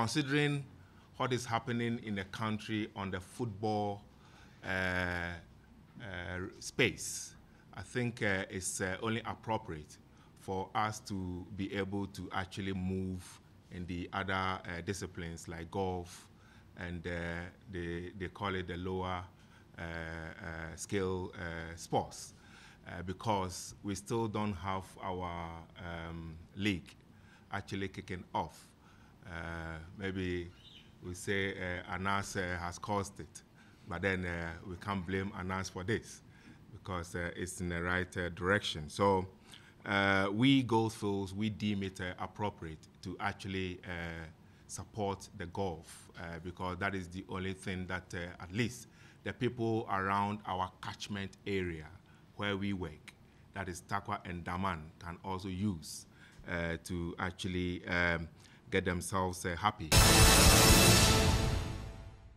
considering what is happening in the country on the football uh, uh, space, I think uh, it's uh, only appropriate for us to be able to actually move in the other uh, disciplines like golf and uh, they, they call it the lower skill sports because we still don't have our um, league actually kicking off. Uh, maybe we say uh, Anas uh, has caused it, but then we can't blame Anas for this because it's in the right direction. So we Goldfields, we deem it appropriate to actually support the golf because that is the only thing that at least the people around our catchment area where we work, that is Takwa and Daman, can also use uh, to actually um, get themselves uh, happy.